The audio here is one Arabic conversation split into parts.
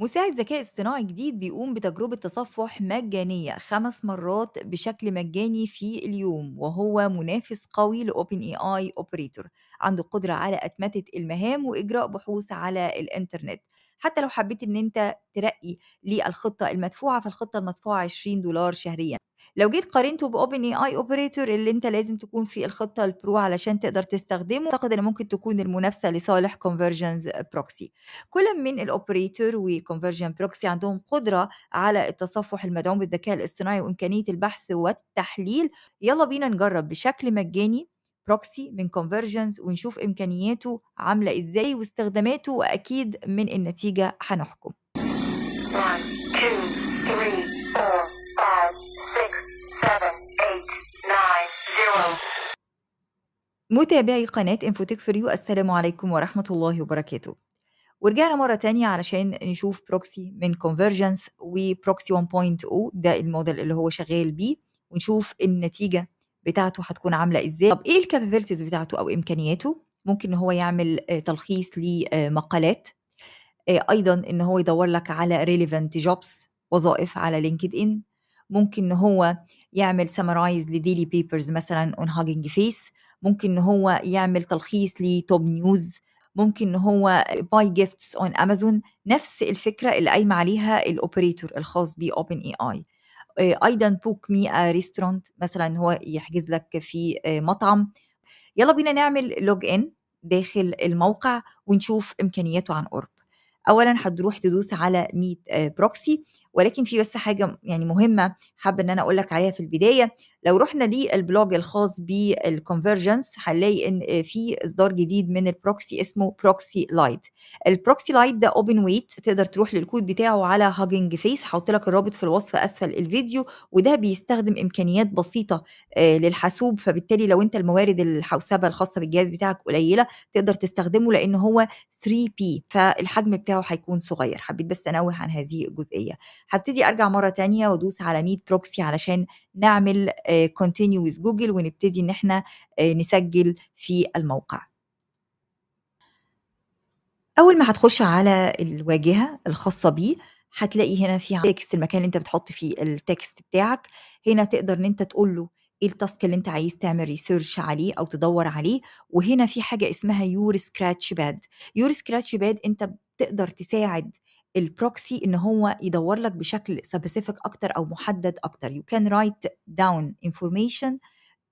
مساعد ذكاء اصطناعي جديد بيقوم بتجربة تصفح مجانية خمس مرات بشكل مجاني في اليوم وهو منافس قوي لأوبن اي اي اوبريتور عنده قدرة على أتمتة المهام وإجراء بحوث على الإنترنت حتى لو حبيت ان انت ترقي للخطة المدفوعة فالخطة المدفوعة 20 دولار شهريا لو جيت قارنته باوبن اي اي اوبريتور اللي انت لازم تكون في الخطه البرو علشان تقدر تستخدمه اعتقد ان ممكن تكون المنافسه لصالح كونفرجنز بروكسي كل من الاوبريتور وكونفرجن بروكسي عندهم قدره على التصفح المدعوم بالذكاء الاصطناعي وامكانيه البحث والتحليل يلا بينا نجرب بشكل مجاني بروكسي من كونفرجنز ونشوف امكانياته عامله ازاي واستخداماته واكيد من النتيجه هنحكم 1 2 متابعي قناة انفوتك فريو السلام عليكم ورحمة الله وبركاته ورجعنا مرة تانية علشان نشوف بروكسي من كونفرجنس وبروكسي 1.0 ده الموديل اللي هو شغال بيه ونشوف النتيجة بتاعته هتكون عاملة ازاي طب ايه الكابابيلتيز بتاعته او امكانياته ممكن ان هو يعمل آه، تلخيص لمقالات آه، آه، ايضا ان هو يدور لك على ريليفنت جوبس وظائف على لينكد ان ممكن ان هو يعمل سمرايز لديلي بيبرز مثلا اون هاجنج فيس ممكن ان هو يعمل تلخيص لتوب نيوز ممكن ان هو باي جيفتس اون امازون نفس الفكره اللي قايمه عليها الاوبريتور الخاص باوبن اي اي ايضا بوك مي ريستورانت مثلا هو يحجز لك في آه، مطعم يلا بينا نعمل لوج ان داخل الموقع ونشوف امكانياته عن قرب اولا هتروح تدوس على ميت بروكسي آه، ولكن في بس حاجه يعني مهمه حابه ان انا اقول لك عليها في البدايه لو رحنا للبلوج الخاص بالكونفرجنس هنلاقي ان في اصدار جديد من البروكسي اسمه بروكسي لايت البروكسي لايت ده اوبن ويت تقدر تروح للكود بتاعه على هاجنج فيس هحط لك الرابط في الوصف اسفل الفيديو وده بيستخدم امكانيات بسيطه آه، للحاسوب فبالتالي لو انت الموارد الحوسبه الخاصه بالجهاز بتاعك قليله تقدر تستخدمه لان هو 3 بي فالحجم بتاعه هيكون صغير حبيت بس انوه عن هذه الجزئيه هبتدي ارجع مره ثانيه وادوس على ميت بروكسي علشان نعمل آه، continue with جوجل ونبتدي ان احنا آه، نسجل في الموقع اول ما هتخش على الواجهه الخاصه بيه هتلاقي هنا في تكست المكان اللي انت بتحط فيه التكست بتاعك هنا تقدر ان انت تقول له ايه التاسك اللي انت عايز تعمل ريسيرش عليه او تدور عليه وهنا في حاجه اسمها يور سكراتش باد يور سكراتش باد انت بتقدر تساعد البروكسي ان هو يدور لك بشكل سبيسيفيك اكتر او محدد اكتر يو كان رايت داون انفورميشن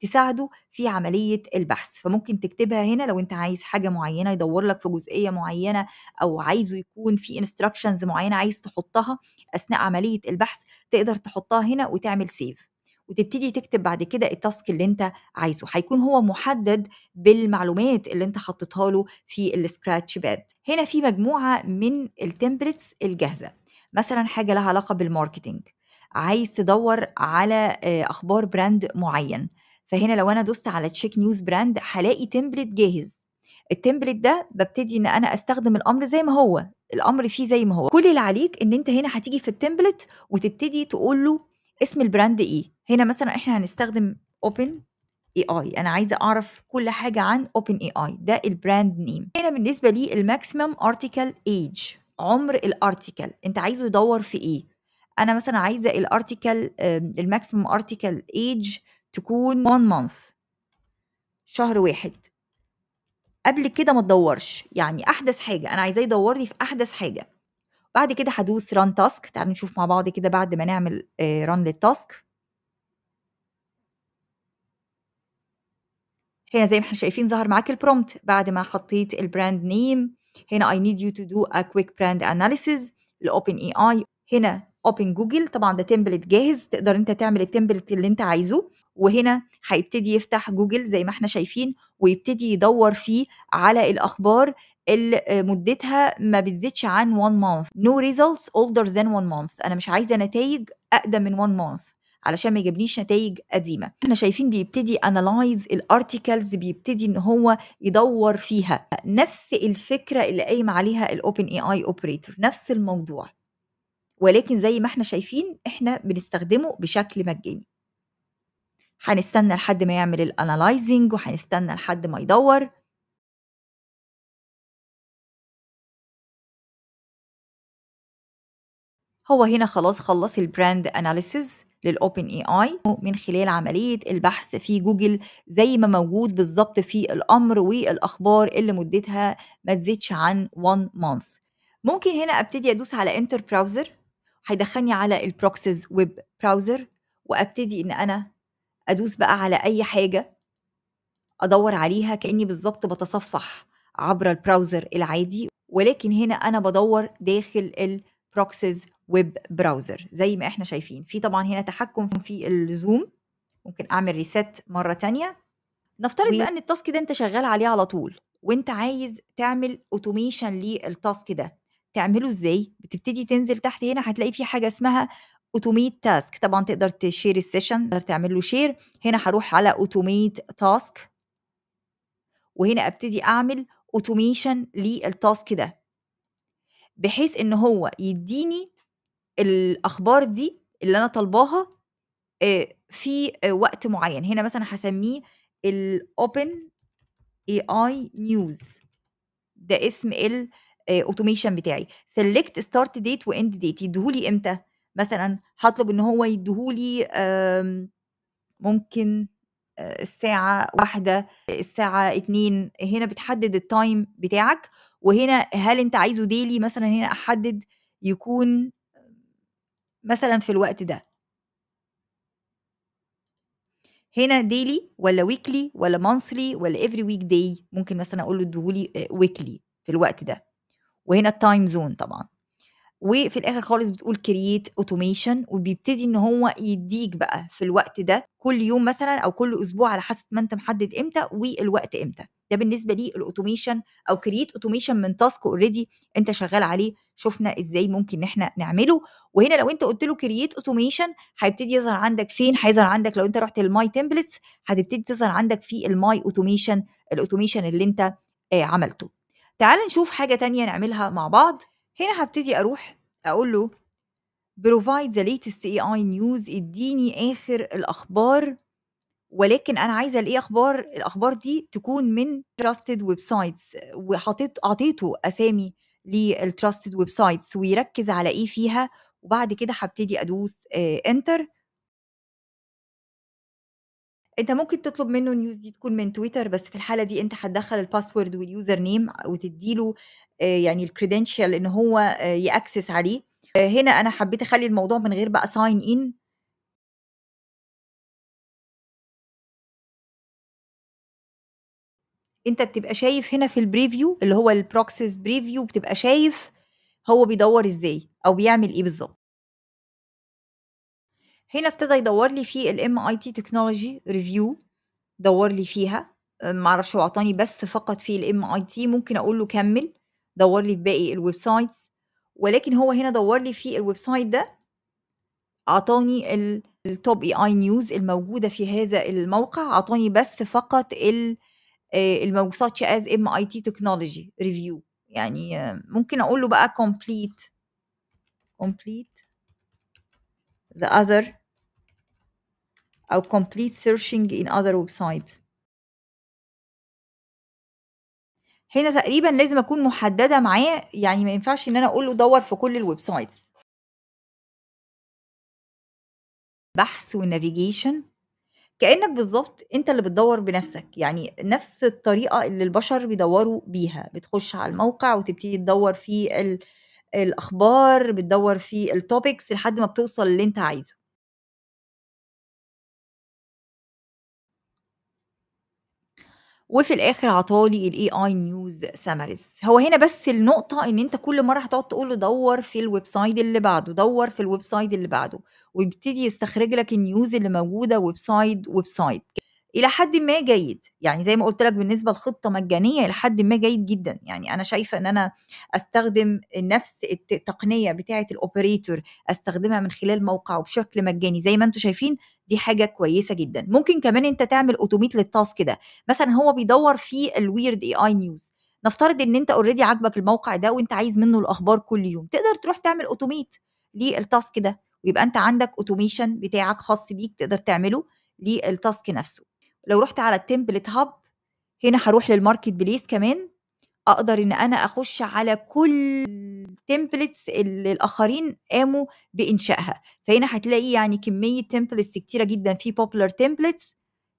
تساعده في عملية البحث فممكن تكتبها هنا لو انت عايز حاجة معينة يدور لك في جزئية معينة او عايزه يكون في انستراكشنز معينة عايز تحطها اثناء عملية البحث تقدر تحطها هنا وتعمل سيف وتبتدي تكتب بعد كده التاسك اللي انت عايزه هيكون هو محدد بالمعلومات اللي انت حطيتها له في السكراتش باد هنا في مجموعه من التمبلتس الجاهزه مثلا حاجه لها علاقه بالماركتينج عايز تدور على آه، اخبار براند معين فهنا لو انا دوست على تشيك نيوز براند هلاقي تمبلت جاهز التمبلت ده ببتدي ان انا استخدم الامر زي ما هو الامر فيه زي ما هو كل اللي عليك ان انت هنا هتيجي في التمبلت وتبتدي تقول له اسم البراند ايه هنا مثلا احنا هنستخدم اوبن اي اي انا عايزه اعرف كل حاجه عن اوبن اي اي ده البراند نيم هنا بالنسبه لي الماكسيمم ارتكل ايج عمر الارتكل انت عايزه يدور في ايه انا مثلا عايزه الارتكل الماكسيمم ارتكل ايج تكون 1 مانث شهر واحد قبل كده ما تدورش يعني احدث حاجه انا عايزاه يدور لي في احدث حاجه بعد كده هدوس ران تاسك تعالوا نشوف مع بعض كده بعد ما نعمل ران آه، للتاسك هنا زي ما احنا شايفين ظهر معاك البرومبت بعد ما حطيت البراند نيم هنا I need you to do a quick brand analysis لأوبن اي اي هنا اوبن جوجل طبعا ده تمبلت جاهز تقدر انت تعمل التمبلت اللي انت عايزه وهنا هيبتدي يفتح جوجل زي ما احنا شايفين ويبتدي يدور فيه على الاخبار اللي مدتها ما بتزيدش عن 1 month no results older than 1 month انا مش عايزه نتائج اقدم من 1 month علشان ما يجيبليش نتائج قديمه احنا شايفين بيبتدي انالايز الارتكلز بيبتدي ان هو يدور فيها نفس الفكره اللي قايم عليها الاوبن اي اي اوبريتور نفس الموضوع ولكن زي ما احنا شايفين احنا بنستخدمه بشكل مجاني هنستنى لحد ما يعمل الانالايزنج وهنستنى لحد ما يدور هو هنا خلاص خلص البراند اناليسز للاوبن اي اي من خلال عمليه البحث في جوجل زي ما موجود بالظبط في الامر والاخبار اللي مدتها ما تزيدش عن 1 مانث ممكن هنا ابتدي ادوس على انتر براوزر هيدخلني على البروكسيز ويب براوزر وابتدي ان انا ادوس بقى على اي حاجه ادور عليها كاني بالظبط بتصفح عبر البراوزر العادي ولكن هنا انا بدور داخل بروكسيز ويب براوزر زي ما احنا شايفين في طبعا هنا تحكم في الزوم ممكن اعمل ريست مره تانية نفترض بقى ان التاسك ده انت شغال عليه على طول وانت عايز تعمل اوتوميشن للتاسك ده تعمله ازاي بتبتدي تنزل تحت هنا هتلاقي في حاجه اسمها اوتوميت تاسك طبعا تقدر تشير السيشن تقدر تعمل له شير هنا هروح على اوتوميت تاسك وهنا ابتدي اعمل اوتوميشن للتاسك ده بحيث ان هو يديني الاخبار دي اللي انا طالباها في وقت معين هنا مثلا هسميه الاوبن اي اي نيوز ده اسم الاوتوميشن بتاعي سيلكت ستارت ديت واند ديت يديهولي امتى مثلا هطلب ان هو يديهولي آمم، ممكن الساعة واحدة الساعة اتنين هنا بتحدد التايم بتاعك وهنا هل انت عايزه ديلي مثلا هنا احدد يكون مثلا في الوقت ده هنا ديلي ولا ويكلي ولا مانثلي ولا افري ويك داي ممكن مثلا اقول له اديهولي ويكلي آه، في الوقت ده وهنا التايم زون طبعا وفي الاخر خالص بتقول كرييت اوتوميشن وبيبتدي ان هو يديك بقى في الوقت ده كل يوم مثلا او كل اسبوع على حسب ما انت محدد امتى والوقت امتى ده بالنسبه لي الاوتوميشن او كرييت اوتوميشن من تاسك اوريدي انت شغال عليه شفنا ازاي ممكن ان احنا نعمله وهنا لو انت قلت له كرييت اوتوميشن هيبتدي يظهر عندك فين هيظهر عندك لو انت رحت الماي تمبلتس هتبتدي تظهر عندك في الماي اوتوميشن الاوتوميشن اللي انت آه عملته تعال نشوف حاجه تانية نعملها مع بعض هنا هبتدي اروح اقول له بروفايد ذا ليتست اي اي نيوز اديني اخر الاخبار ولكن انا عايزه الاقي اخبار الاخبار دي تكون من تراستد ويب سايتس وحطيت اعطيته اسامي للتراستد ويب سايتس ويركز على ايه فيها وبعد كده هبتدي ادوس انتر آه، انت ممكن تطلب منه النيوز دي تكون من تويتر بس في الحاله دي انت هتدخل الباسورد واليوزر نيم وتديله آه، يعني الكريدنشال ان هو آه، ياكسس عليه هنا انا حبيت اخلي الموضوع من غير بقى ساين ان انت بتبقى شايف هنا في البريفيو اللي هو البروكسس بريفيو بتبقى شايف هو بيدور ازاي او بيعمل ايه بالظبط هنا ابتدى يدور لي في الام اي تي تكنولوجي ريفيو دور لي فيها آه، معرفش هو عطاني بس فقط في الام اي تي ممكن اقول له كمل دور لي في باقي الويب سايتس ولكن هو هنا دور لي في الويب سايت ده عطاني التوب اي اي نيوز الموجوده في هذا الموقع عطاني بس فقط ال الموصاتش از ام اي تي تكنولوجي ريفيو يعني ممكن اقول له بقى complete complete the other او complete searching in other websites هنا تقريبا لازم اكون محدده معاه يعني ما ينفعش ان انا اقول له دور في كل الويب سايتس بحث ونافيجيشن كأنك بالظبط أنت اللي بتدوّر بنفسك، يعني نفس الطريقة اللي البشر بيدوّروا بيها، بتخش على الموقع وتبتدي تدوّر في الأخبار، بتدوّر في التوبكس لحد ما بتوصل للي أنت عايزه. وفي الاخر عطالي الاي اي نيوز سمريز هو هنا بس النقطه ان انت كل مره هتقعد تقول له دور في الويب سايت اللي بعده دور في الويب سايت اللي بعده ويبتدي يستخرج لك النيوز اللي موجوده ويب سايت ويب سايت الى حد ما جيد يعني زي ما قلت لك بالنسبه للخطه مجانيه الى حد ما جيد جدا يعني انا شايفه ان انا استخدم نفس التقنيه بتاعه الاوبريتور استخدمها من خلال موقعه بشكل مجاني زي ما انتم شايفين دي حاجه كويسه جدا ممكن كمان انت تعمل اوتوميت للتاسك ده مثلا هو بيدور في الويرد اي اي نيوز نفترض ان انت اوريدي عاجبك الموقع ده وانت عايز منه الاخبار كل يوم تقدر تروح تعمل اوتوميت للتاسك ده ويبقى انت عندك اوتوميشن بتاعك خاص بيك تقدر تعمله للتاسك نفسه لو رحت على التمبلت هاب هنا هروح للماركت بليس كمان اقدر ان انا اخش على كل التمبلتس اللي الاخرين قاموا بانشائها فهنا هتلاقي يعني كميه تمبلتس كتيره جدا في بوبولار تمبلتس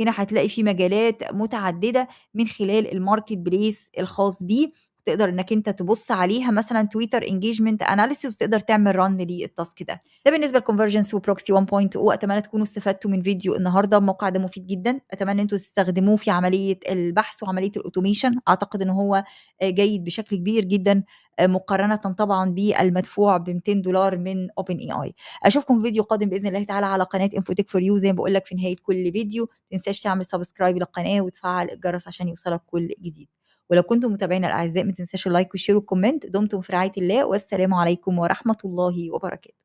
هنا هتلاقي في مجالات متعدده من خلال الماركت بليس الخاص بيه تقدر انك انت تبص عليها مثلا تويتر انجيجمنت اناليسيس وتقدر تعمل ران للتاسك ده ده بالنسبه للكونفرجنس وبروكسي 1.0 اتمنى تكونوا استفدتوا من فيديو النهارده الموقع ده مفيد جدا اتمنى انتوا تستخدموه في عمليه البحث وعمليه الاوتوميشن اعتقد ان هو آه، جيد بشكل كبير جدا آه، مقارنه طبعا بالمدفوع ب 200 دولار من اوبن اي اي اشوفكم في فيديو قادم باذن الله تعالى على قناه انفوتك فور يو زي ما بقول لك في نهايه كل فيديو ما تنساش تعمل سبسكرايب للقناه وتفعل الجرس عشان يوصلك كل جديد ولو كنتم متابعينا الاعزاء ما تنساش اللايك والشير والكومنت دمتم في رعايه الله والسلام عليكم ورحمه الله وبركاته